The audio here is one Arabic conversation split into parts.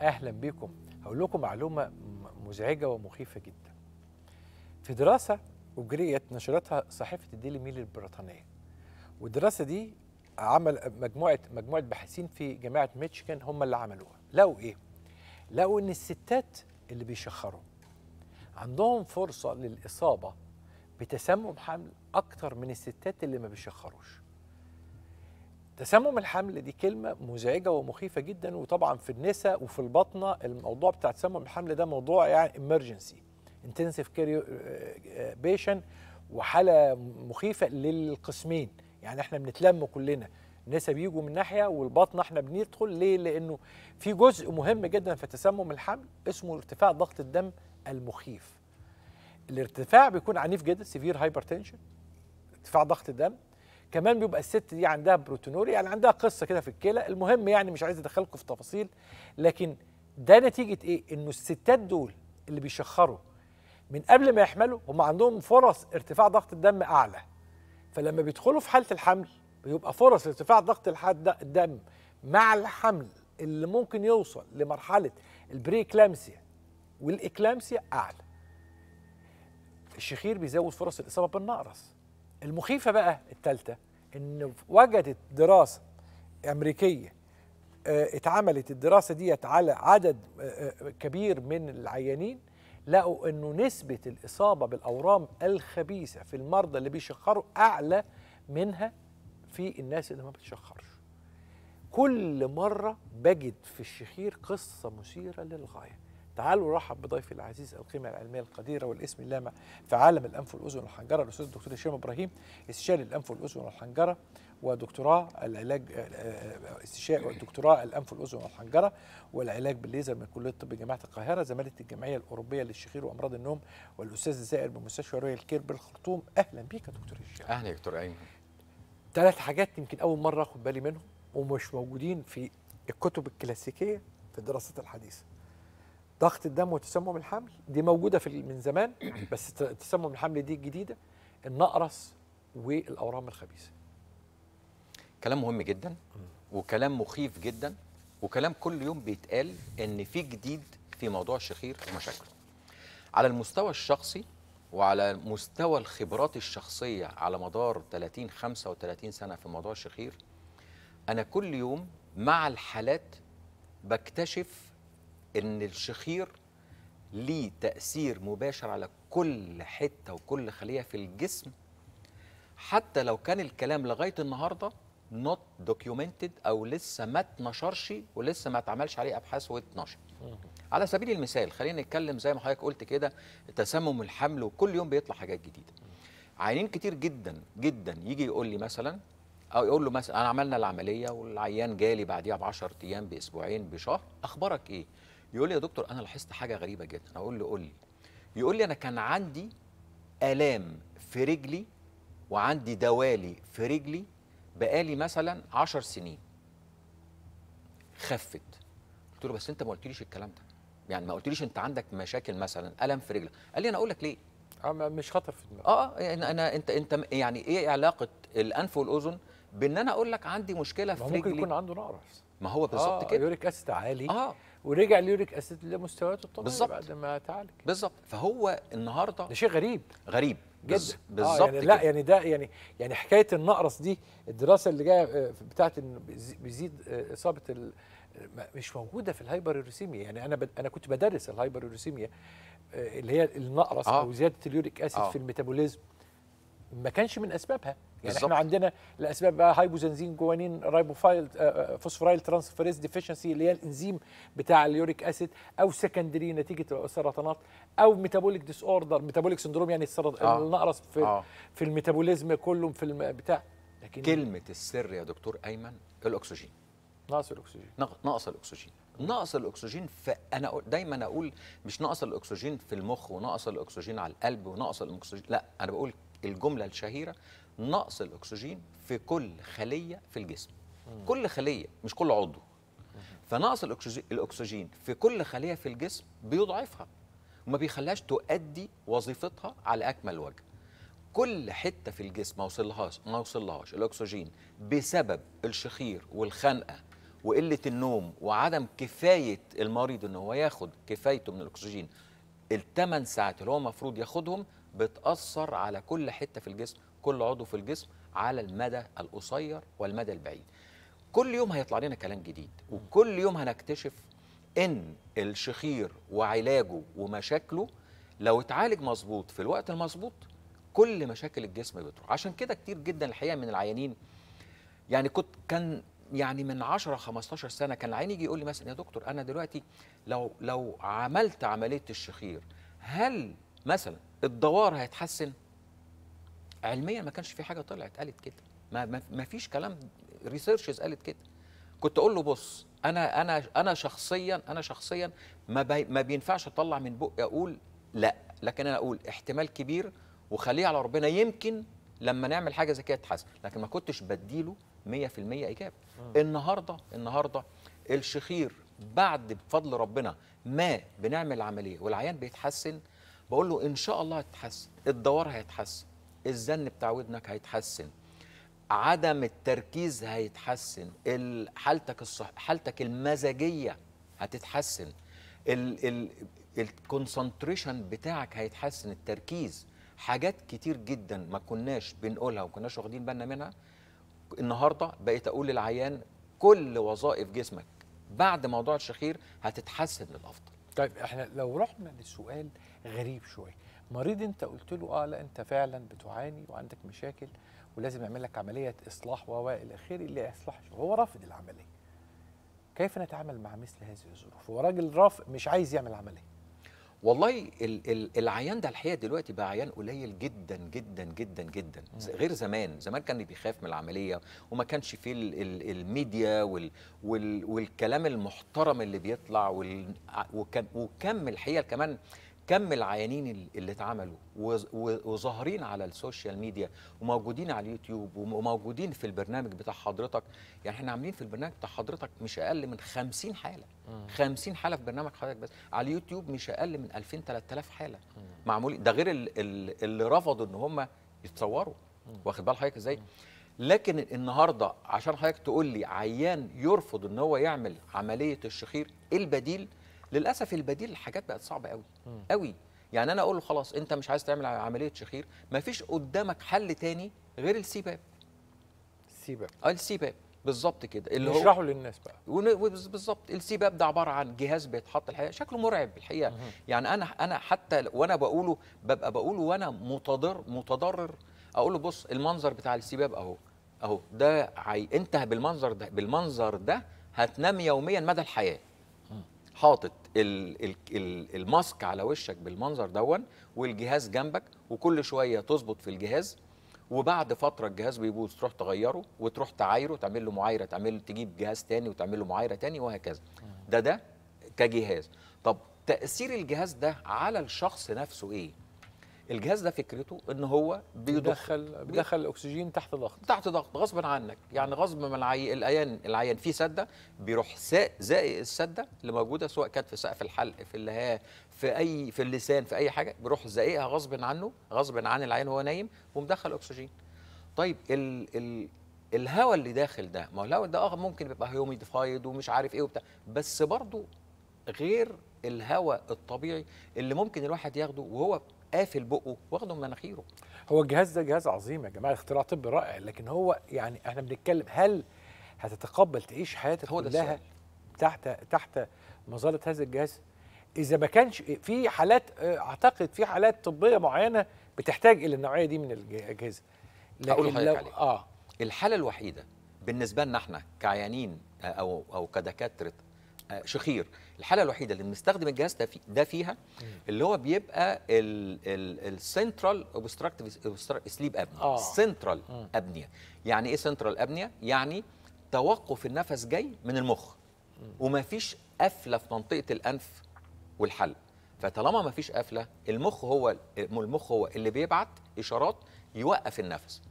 اهلا بكم هقول لكم معلومه مزعجه ومخيفه جدا في دراسه اجريت نشرتها صحيفه الديلي ميل البريطانيه والدراسه دي عمل مجموعه مجموعه باحثين في جامعه ميشيغان هم اللي عملوها لقوا ايه لقوا ان الستات اللي بيشخروا عندهم فرصه للاصابه بتسمم حمل اكتر من الستات اللي ما بيشخروش تسمم الحمل دي كلمة مزعجة ومخيفة جدا وطبعا في النساء وفي البطنة الموضوع بتاع تسمم الحمل ده موضوع يعني امرجنسي انتنسيف كير بيشن وحالة مخيفة للقسمين يعني احنا بنتلم كلنا النساء بيجوا من ناحية والبطنة احنا بندخل ليه لأنه في جزء مهم جدا في تسمم الحمل اسمه ارتفاع ضغط الدم المخيف الارتفاع بيكون عنيف جدا سيفير هايبرتنشن ارتفاع ضغط الدم كمان بيبقى الست دي عندها بروتينوريا يعني عندها قصه كده في الكلى المهم يعني مش عايز ادخلكم في تفاصيل لكن ده نتيجه ايه انه الستات دول اللي بيشخروا من قبل ما يحملوا هم عندهم فرص ارتفاع ضغط الدم اعلى فلما بيدخلوا في حاله الحمل بيبقى فرص ارتفاع ضغط الدم مع الحمل اللي ممكن يوصل لمرحله البري والاكلامسيا اعلى الشخير بيزود فرص الاصابه بالنقرس المخيفه بقى الثالثه ان وجدت دراسه امريكيه آه، اتعملت الدراسه ديت على عدد آه، آه، كبير من العيانين لقوا انه نسبه الاصابه بالاورام الخبيثه في المرضى اللي بيشخروا اعلى منها في الناس اللي ما بتشخرش كل مره بجد في الشخير قصه مثيره للغايه تعالوا نرحب بضيفي العزيز القيمه العلميه القديره والاسم اللامع في عالم الانف والاذن والحنجره الاستاذ الدكتور هشام ابراهيم استشاري الانف والاذن والحنجره ودكتوراه العلاج آه، آه، استشاري ودكتوراه الانف والاذن والحنجره والعلاج بالليزر من كليه الطب جامعه القاهره زماله الجمعيه الاوروبيه للشخير وامراض النوم والاستاذ الزائر بمستشفى رويال كير بالخرطوم اهلا بيك يا دكتور هشام اهلا يا دكتور ايمن ثلاث حاجات يمكن اول مره اخد بالي منهم ومش موجودين في الكتب الكلاسيكيه في الدراسات الحديثه ضغط الدم وتسمم الحمل دي موجوده في من زمان بس تسمم الحمل دي الجديده النقرس والاورام الخبيثه كلام مهم جدا وكلام مخيف جدا وكلام كل يوم بيتقال ان في جديد في موضوع الشخير ومشاكله على المستوى الشخصي وعلى مستوى الخبرات الشخصيه على مدار 30 35 سنه في موضوع الشخير انا كل يوم مع الحالات بكتشف ان الشخير ليه تاثير مباشر على كل حته وكل خليه في الجسم حتى لو كان الكلام لغايه النهارده نوت دوكيومنتد او لسه ما اتنشرش ولسه ما اتعملش عليه ابحاث واتنشر على سبيل المثال خلينا نتكلم زي ما حضرتك قلت كده تسمم الحمل وكل يوم بيطلع حاجات جديده عيانين كتير جدا جدا يجي يقول لي مثلا او يقول له مثلا انا عملنا العمليه والعيان جالي بعديها ب 10 ايام باسبوعين بشهر اخبارك ايه يقول لي يا دكتور انا لاحظت حاجه غريبه جدا اقول له قول لي يقول لي انا كان عندي الام في رجلي وعندي دوالي في رجلي بقالي مثلا 10 سنين خفت قلت له بس انت ما قلتليش الكلام ده يعني ما قلتليش انت عندك مشاكل مثلا الم في رجلك قال لي انا اقول لك ليه اه مش خطر في دماغك اه انا آه، يعني انا انت انت يعني ايه علاقه الانف والاذن بان انا اقول لك عندي مشكله في رجلي ممكن يكون عنده نقرس ما هو بالظبط آه كده يوريك اسيد عالي اه ورجع اليوريك اسيد لمستوياته الطبيعيه بالظبط بعد ما تعالج بالظبط فهو النهارده ده شيء غريب غريب جدا آه، بالظبط آه يعني لا يعني ده يعني يعني حكايه النقرس دي الدراسه اللي جايه آه، بتاعت ان بيزيد آه، اصابه مش موجوده في يوريسيميا يعني انا انا كنت بدرس يوريسيميا اللي هي النقرس آه. او زياده اليوريك اسيد آه. في الميتابوليزم ما كانش من اسبابها يعني بالزبط. احنا عندنا الاسباب بقى هايبوزنزين جوانين رايبوفايل آه، آه، فوسفورايل ترانسفيريز ديفيشنسي اللي هي الانزيم بتاع اليوريك اسيد او سكندري نتيجه السرطانات او ميتابوليك ديس اوردر ميتابوليك سندروم يعني السرط... آه. النقرس في آه. في الميتابوليزم كله في الم... بتاع لكن كلمه السر يا دكتور ايمن الاكسجين ناقص الاكسجين ناقص الاكسجين نقص الاكسجين فانا دايما اقول مش نقص الاكسجين في المخ ونقص الاكسجين على القلب ونقص الاكسجين لا انا بقول الجملة الشهيرة نقص الأكسجين في كل خلية في الجسم مم. كل خلية مش كل عضو مم. فنقص الأكسجين في كل خلية في الجسم بيضعفها وما بيخليهاش تؤدي وظيفتها على أكمل وجه كل حتة في الجسم ما وصلهاش ما وصلهاش الأكسجين بسبب الشخير والخنقة وقلة النوم وعدم كفاية المريض إن هو ياخد كفايته من الأكسجين الثمان ساعات اللي هو المفروض ياخدهم بتاثر على كل حته في الجسم كل عضو في الجسم على المدى القصير والمدى البعيد كل يوم هيطلع لنا كلام جديد وكل يوم هنكتشف ان الشخير وعلاجه ومشاكله لو اتعالج مظبوط في الوقت المظبوط كل مشاكل الجسم بتروح عشان كده كتير جدا الحقيقه من العيانين يعني كنت كان يعني من 10 15 سنه كان العيان يجي يقول لي مثلا يا دكتور انا دلوقتي لو لو عملت عمليه الشخير هل مثلا الدوار هيتحسن علميا ما كانش في حاجه طلعت قالت كده ما, ما فيش كلام ريسيرشز قالت كده كنت اقول له بص انا انا انا شخصيا انا شخصيا ما بي ما بينفعش اطلع من بقي اقول لا لكن انا اقول احتمال كبير وخليه على ربنا يمكن لما نعمل حاجه زي كده تتحسن لكن ما كنتش بديله 100% اجابه آه. النهارده النهارده الشخير بعد بفضل ربنا ما بنعمل عمليه والعيان بيتحسن بقول له ان شاء الله هتتحسن الدوار هيتحسن الزن بتاع ودنك هيتحسن عدم التركيز هيتحسن حالتك الصح... حالتك المزاجيه هتتحسن ال... ال... الكونسنتريشن بتاعك هيتحسن التركيز حاجات كتير جدا ما كناش بنقولها وما كناش واخدين بالنا منها النهارده بقيت اقول للعيان كل وظائف جسمك بعد موضوع الشخير هتتحسن للافضل طيب احنا لو رحنا لسؤال غريب شويه مريض انت قلت له اه لا انت فعلا بتعاني وعندك مشاكل ولازم يعمل لك عمليه اصلاح و الى اخره اللي يصلحش هو رافض العمليه كيف نتعامل مع مثل هذه الظروف هو راجل رافض مش عايز يعمل عمليه والله العيان ده الحقيقه دلوقتي بقى عيان قليل جدا جدا جدا جدا غير زمان زمان كان بيخاف من العمليه وما كانش فيه الميديا وال وال والكلام المحترم اللي بيطلع وكم الحقيقه كمان كم العيانين اللي اتعملوا وظاهرين على السوشيال ميديا وموجودين على اليوتيوب وموجودين في البرنامج بتاع حضرتك يعني احنا عاملين في البرنامج بتاع حضرتك مش اقل من 50 حاله 50 حاله في برنامج حضرتك بس على اليوتيوب مش اقل من 2000 3000 حاله معمولين ده غير اللي رفضوا ان هم يتصوروا واخد بال حضرتك ازاي لكن النهارده عشان حضرتك تقول لي عيان يرفض ان هو يعمل عمليه الشخير إيه البديل للاسف البديل الحاجات بقت صعبه قوي قوي يعني انا اقول له خلاص انت مش عايز تعمل عمليه شخير مفيش قدامك حل تاني غير السيباب السيباب اه السيباب بالظبط كده اللي هو نشرحه للناس بقى بالظبط السيباب ده عباره عن جهاز بيتحط الحقيقه شكله مرعب الحقيقه يعني انا انا حتى وانا بقوله ببقى بقوله وانا متضرر متضرر اقول له بص المنظر بتاع السيباب اهو اهو ده عي... انت بالمنظر ده بالمنظر ده هتنام يوميا مدى الحياه حاطط الماسك على وشك بالمنظر دون والجهاز جنبك وكل شويه تظبط في الجهاز وبعد فتره الجهاز بيبوظ تروح تغيره وتروح تعايره تعمل له معايره تعمل تجيب جهاز تاني وتعمل له معايره تاني وهكذا ده ده كجهاز طب تاثير الجهاز ده على الشخص نفسه ايه الجهاز ده فكرته ان هو بيدخل بيدخل الاكسجين تحت ضغط تحت ضغط غصبا عنك يعني غصب من العي... العيان العيان فيه سده بيروح زائق السده اللي موجوده سواء كانت في سقف الحلق في اللهاه في اي في اللسان في اي حاجه بيروح زائقها غصب عنه غصب عن العيان وهو نايم ومدخل اكسجين طيب ال... ال... الهواء اللي داخل ده ما هو الهواء ده اه ممكن يبقى هيوميديفايد ومش عارف ايه وبتاع بس برضه غير الهواء الطبيعي اللي ممكن الواحد ياخده وهو قافل بقه واخده من مناخيره هو الجهاز ده جهاز عظيم يا جماعه اختراع طبي رائع لكن هو يعني احنا بنتكلم هل هتتقبل تعيش حياتك هو كلها تحت تحت مظله هذا الجهاز اذا ما كانش في حالات اعتقد في حالات طبيه معينه بتحتاج الى النوعيه دي من الاجهزه لكن لو عليك. اه الحاله الوحيده بالنسبه لنا احنا كعيانين او او كدكاتره شخير الحاله الوحيده اللي بنستخدم الجهاز ده, في ده فيها اللي هو بيبقى السنترال اوبستراكتيف سليب ابنيا سنترال ابنيا يعني ايه سنترال ابنيا يعني توقف النفس جاي من المخ ومفيش قفله في منطقه الانف والحل فطالما مفيش قفله المخ هو المخ هو اللي بيبعت اشارات يوقف النفس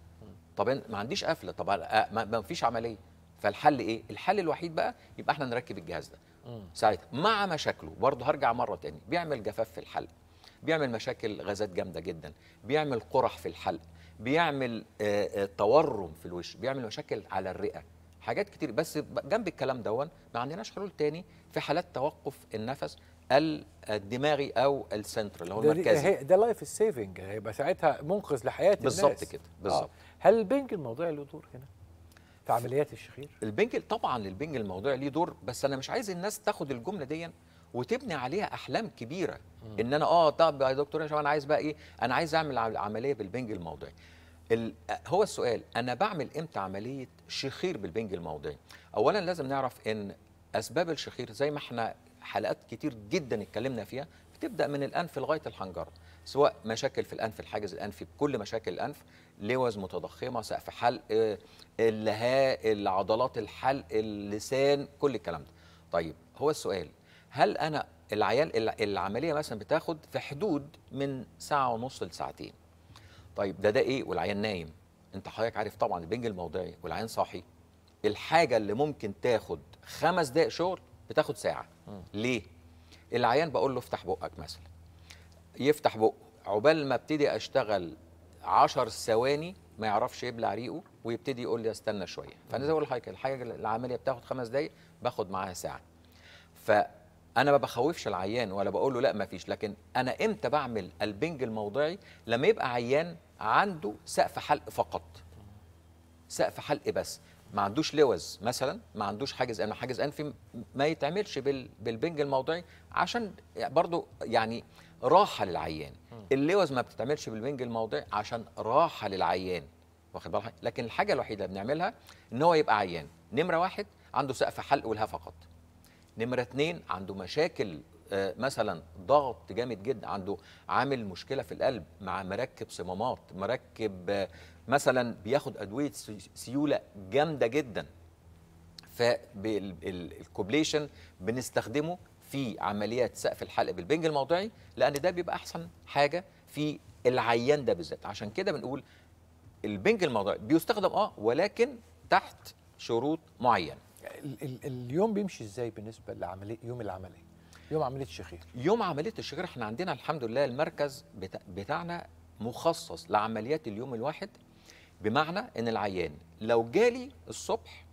طب ما عنديش قفله طب ما فيش عمليه فالحل ايه الحل الوحيد بقى يبقى احنا نركب الجهاز ده ساعتها مع مشاكله برضه هرجع مره تاني بيعمل جفاف في الحلق بيعمل مشاكل غازات جامده جدا بيعمل قرح في الحلق بيعمل آه، آه، تورم في الوش بيعمل مشاكل على الرئه حاجات كتير بس جنب الكلام دون ما عندناش حلول تاني في حالات توقف النفس الدماغي او السنتر اللي هو المركزي ده لايف سيفنج هيبقى ساعتها منقذ لحياه الناس بالظبط كده بالظبط آه. هل البنج الموضوع له دور هنا؟ في عمليات الشخير البنج طبعا البنج الموضوع ليه دور بس انا مش عايز الناس تاخد الجمله دي وتبني عليها احلام كبيره م. ان انا اه طب يا دكتور انا عايز بقى ايه انا عايز اعمل عمليه بالبنج الموضعي هو السؤال انا بعمل امتى عمليه شخير بالبنج الموضعي اولا لازم نعرف ان اسباب الشخير زي ما احنا حلقات كتير جدا اتكلمنا فيها بتبدا من الانف لغايه الحنجره سواء مشاكل في الانف الحاجز الانفي بكل مشاكل الانف لوز متضخمه سقف حلق آه، اللهاء العضلات الحلق اللسان كل الكلام ده طيب هو السؤال هل انا العيال العمليه مثلا بتاخد في حدود من ساعه ونص لساعتين طيب ده ده ايه والعيان نايم انت حضرتك عارف طبعا البنج الموضعي إيه؟ والعيان صاحي الحاجه اللي ممكن تاخد خمس دقائق شغل بتاخد ساعه م. ليه العيان بقول له افتح بقك مثلا يفتح بقه عقبال ما ابتدي اشتغل 10 ثواني ما يعرفش يبلع ريقه ويبتدي يقول لي استنى شويه فانا زي لحضرتك الحاجه العمليه بتاخد خمس دقائق باخد معاها ساعه فانا ما بخوفش العيان ولا بقول له لا ما فيش لكن انا امتى بعمل البنج الموضعي لما يبقى عيان عنده سقف حلق فقط سقف حلق بس ما عندوش لوز مثلا ما عندوش حاجز انف حاجز انفي ما يتعملش بالبنج الموضعي عشان برضو يعني راحه للعيان اللوز ما بتتعملش بالبنج الموضعي عشان راحه للعيان واخد بالك لكن الحاجه الوحيده اللي بنعملها ان هو يبقى عيان نمره واحد عنده سقف حلق والها فقط نمره اثنين عنده مشاكل آه، مثلا ضغط جامد جدا عنده عامل مشكله في القلب مع مركب صمامات مركب آه، مثلا بياخد ادويه سيوله جامده جدا فالكوبليشن بنستخدمه في عمليات سقف الحلق بالبنج الموضعي لان ده بيبقى احسن حاجه في العيان ده بالذات عشان كده بنقول البنج الموضعي بيستخدم اه ولكن تحت شروط معينه اليوم بيمشي ازاي بالنسبه لعمليه يوم العمليه يوم عمليه الشخير يوم عمليه الشخير احنا عندنا الحمد لله المركز بتا... بتاعنا مخصص لعمليات اليوم الواحد بمعنى ان العيان لو جالي الصبح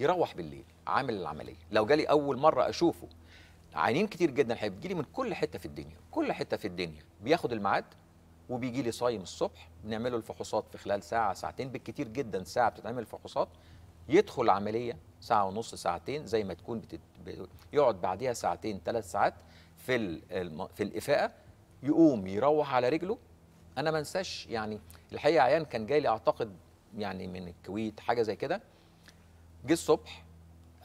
يروح بالليل عامل العمليه لو جالي اول مره اشوفه عيانين كتير جدا هيبتجي لي من كل حته في الدنيا كل حته في الدنيا بياخد الميعاد وبيجي لي صايم الصبح بنعمل له الفحوصات في خلال ساعه ساعتين بالكتير جدا ساعه بتتعمل فحوصات يدخل عمليه ساعه ونص ساعتين زي ما تكون بتت... يقعد بعديها ساعتين ثلاث ساعات في الم... في الافاقه يقوم يروح على رجله انا ما انساش يعني الحقيقه عيان كان جاي لي اعتقد يعني من الكويت حاجه زي كده جه الصبح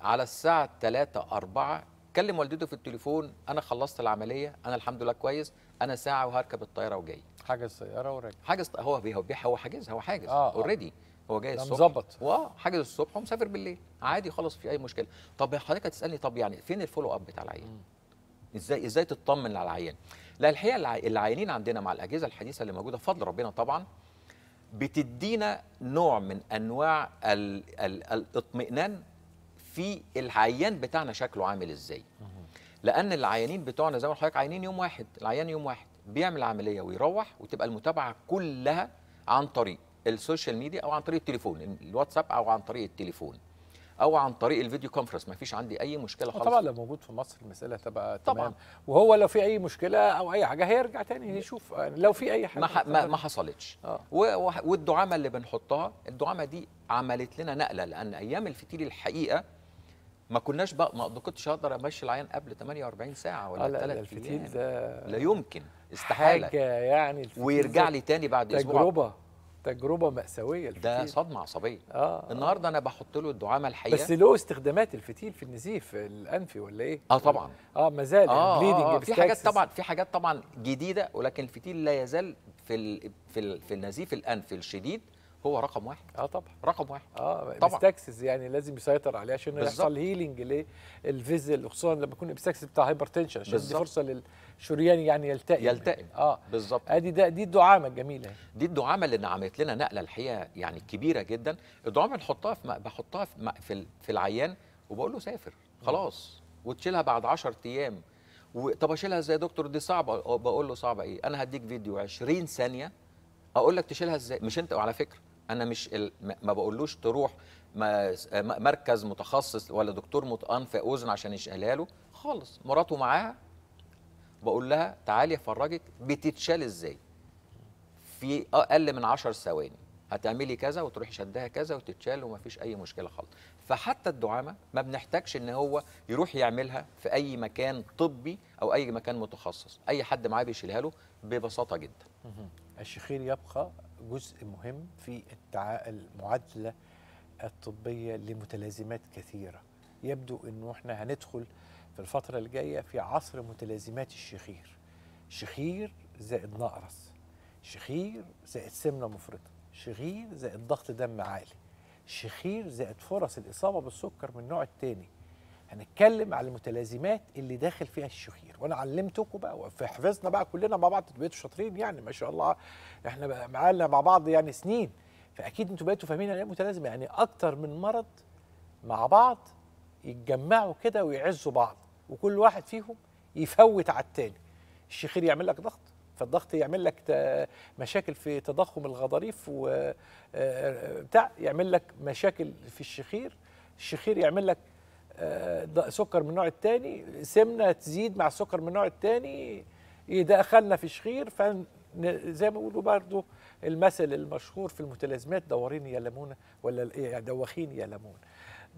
على الساعه 3 4 كلم والدته في التليفون انا خلصت العمليه انا الحمد لله كويس انا ساعه وهركب الطياره وجاي حاجز طياره وراجع حاجز هو بيها هو حاجزها هو حاجز اوريدي آه, آه. هو جاي الصبح مظبط واه حاجز الصبح ومسافر بالليل عادي خالص في اي مشكله طب حضرتك هتسالني طب يعني فين الفولو اب بتاع العيان ازاي ازاي تطمن على العيان لا الحقيقه العيانين عندنا مع الاجهزه الحديثه اللي موجوده فضل ربنا طبعا بتدينا نوع من انواع الاطمئنان في العيان بتاعنا شكله عامل ازاي لان العيانين بتوعنا زي ما حضرتك عيانين يوم واحد العيان يوم واحد بيعمل عمليه ويروح وتبقى المتابعه كلها عن طريق السوشيال ميديا او عن طريق التليفون الواتساب او عن طريق التليفون او عن طريق الفيديو كونفرنس ما فيش عندي اي مشكله خالص طبعا لو موجود في مصر المساله تبقى تمام طبعا وهو لو في اي مشكله او اي حاجه هيرجع تاني يشوف لو في اي حاجه ما, ما حصلتش آه. والدعامه اللي بنحطها الدعامه دي عملت لنا نقله لان ايام الفتيل الحقيقه ما كناش بقى ما كنتش اقدر امشي العيان قبل 48 ساعه ولا 3 ايام الفتيل ده لا يمكن استحاله حاجه يعني ويرجع لي تاني بعد تجربة اسبوع تجربه تجربه ماساويه الفتيل ده صدمه عصبيه آه النهارده انا بحط له الدعامه الحقيقه بس له استخدامات الفتيل في النزيف الانفي ولا ايه اه طبعا اه ما زال يعني آه البليدنج آه, آه في حاجات طبعا في حاجات طبعا جديده ولكن الفتيل لا يزال في في في النزيف الانفي الشديد هو رقم واحد اه طبعا رقم واحد اه طبعا الابستاكسس يعني لازم يسيطر عليه عشان يحصل هيلينج للفيزل خصوصا لما يكون الابستاكسس بتاع هايبر تنشن عشان دي فرصه للشريان يعني يلتئم يلتئم اه بالظبط ادي ده دي الدعامه الجميله يعني. دي الدعامه اللي عملت لنا نقله الحقيقه يعني كبيره جدا الدعامه بنحطها في بحطها في في العيان وبقول له سافر خلاص وتشيلها بعد 10 ايام طب اشيلها ازاي يا دكتور دي صعبه بقول له صعبه ايه انا هديك فيديو 20 ثانيه اقول لك تشيلها ازاي مش انت وعلى فكره انا مش ال... ما بقولوش تروح مركز متخصص ولا دكتور متقن في اذن عشان يشقلها له خالص مراته معاها بقول لها تعالي افرجك بتتشال ازاي في اقل من 10 ثواني هتعملي كذا وتروحي شدها كذا وتتشال ومفيش اي مشكله خالص فحتى الدعامه ما بنحتاجش ان هو يروح يعملها في اي مكان طبي او اي مكان متخصص اي حد معاه بيشيلها له ببساطه جدا الشخير يبقى جزء مهم في المعادله الطبيه لمتلازمات كثيره يبدو انه احنا هندخل في الفتره الجايه في عصر متلازمات الشخير شخير زائد نقرس شخير زائد سمنه مفرطه شخير زائد ضغط دم عالي شخير زائد فرص الاصابه بالسكر من النوع الثاني هنتكلم على المتلازمات اللي داخل فيها الشخير وانا علمتكم بقى وحفظنا بقى كلنا مع بعض بقيتوا شاطرين يعني ما شاء الله احنا معانا مع بعض يعني سنين فاكيد انتوا بقيتوا فاهمين يعني ايه متلازمه يعني اكتر من مرض مع بعض يتجمعوا كده ويعزوا بعض وكل واحد فيهم يفوت على التاني الشخير يعمل لك ضغط فالضغط يعمل لك مشاكل في تضخم الغضاريف و آه، آه، بتاع يعمل لك مشاكل في الشخير الشخير يعمل لك آه، سكر من النوع الثاني سمنه تزيد مع السكر من النوع الثاني يدخلنا في شخير ف زي ما بيقولوا برضه المثل المشهور في المتلازمات دورين يا لمونه ولا يعني دوخين يا ليمون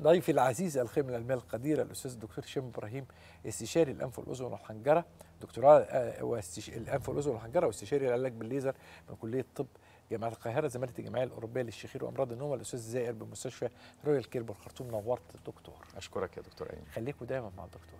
ضيفي العزيز الخير من المال القدير الاستاذ الدكتور هشام ابراهيم استشاري الانف والاذن والحنجره دكتوراه آه، الانف والاذن والحنجره واستشاري العلاج بالليزر من كليه الطب جامعه القاهره زماله الجمعيه الاوروبيه للشخير وامراض النوم والاستاذ زائر بمستشفى رويال كير بالخرطوم نورت الدكتور اشكرك يا دكتور ايمن خليكوا دايما مع الدكتور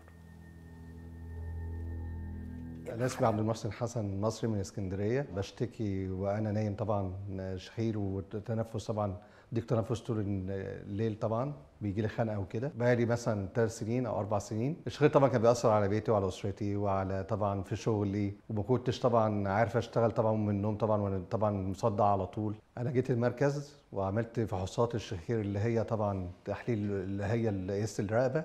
انا اسمي عبد المحسن حسن مصري من اسكندريه بشتكي وانا نايم طبعا شخير وتنفس طبعا ضيق تنفس طول الليل طبعا بيجي لي خنقه وكده بقالي مثلا ثلاث سنين او اربع سنين الشغل طبعا كان بيأثر على بيتي وعلى اسرتي وعلى طبعا في شغلي وما كنتش طبعا عارف اشتغل طبعا من النوم طبعا وانا طبعا مصدع على طول انا جيت المركز وعملت فحوصات الشهير اللي هي طبعا تحليل اللي هي قياس إيه الرقبه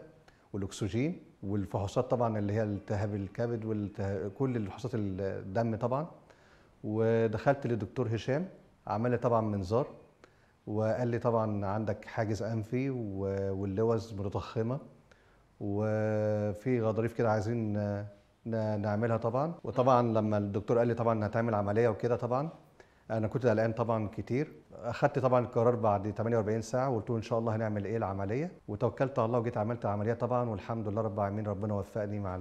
والاكسجين والفحوصات طبعا اللي هي التهاب الكبد وكل الفحوصات الدم طبعا ودخلت للدكتور هشام عمل لي طبعا منظار وقال لي طبعا عندك حاجز انفي واللوز متضخمه وفي غضاريف كده عايزين نعملها طبعا وطبعا لما الدكتور قال لي طبعا هتعمل عمليه وكده طبعا انا كنت قلقان طبعا كتير اخدت طبعا القرار بعد 48 ساعه وقلت ان شاء الله هنعمل ايه العمليه وتوكلت على الله وجيت عملت العمليه طبعا والحمد لله رب العالمين ربنا وفقني مع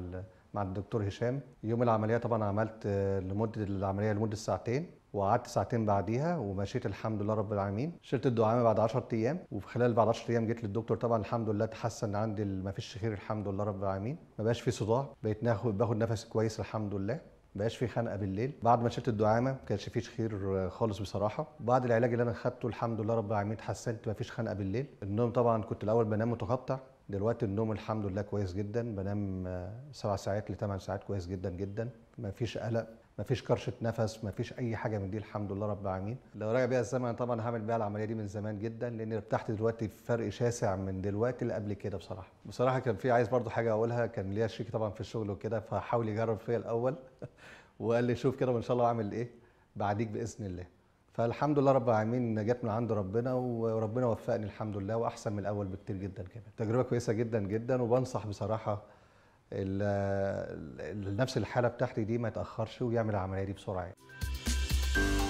مع الدكتور هشام يوم العمليه طبعا عملت لمده العمليه لمده ساعتين وقعدت ساعتين بعديها ومشيت الحمد لله رب العالمين شلت الدعامه بعد 10 ايام وفي خلال بعد 10 ايام جيت للدكتور طبعا الحمد لله تحسن عندي ما فيش خير الحمد لله رب العالمين ما بقاش في صداع بقيت ناخد باخد نفس كويس الحمد لله بقاش في خنقه بالليل بعد ما شلت الدعامه ما كانش فيش خير خالص بصراحه بعد العلاج اللي انا خدته الحمد لله رب العالمين اتحسنت ما فيش خنقه بالليل النوم طبعا كنت الاول بنام متقطع دلوقتي النوم الحمد لله كويس جدا بنام سبع ساعات لثمان ساعات كويس جدا جدا ما فيش قلق ما فيش كرشه نفس ما فيش اي حاجه من دي الحمد لله رب العالمين لو راجع بيها الزمن طبعا هعمل بيها العمليه دي من زمان جدا لان ارتحت دلوقتي في فرق شاسع من دلوقتي لقبل كده بصراحه بصراحه كان في عايز برضو حاجه اقولها كان ليا شريك طبعا في الشغل وكده فحاول يجرب فيا الاول وقال لي شوف كده وان شاء الله اعمل ايه بعديك باذن الله فالحمد لله رب العالمين جت من عند ربنا وربنا وفقني الحمد لله واحسن من الاول بكتير جدا كمان تجربه كويسه جدا جدا وبنصح بصراحه نفس الحاله بتاعتي دي ما يتاخرش ويعمل العمليه دي بسرعه يعني.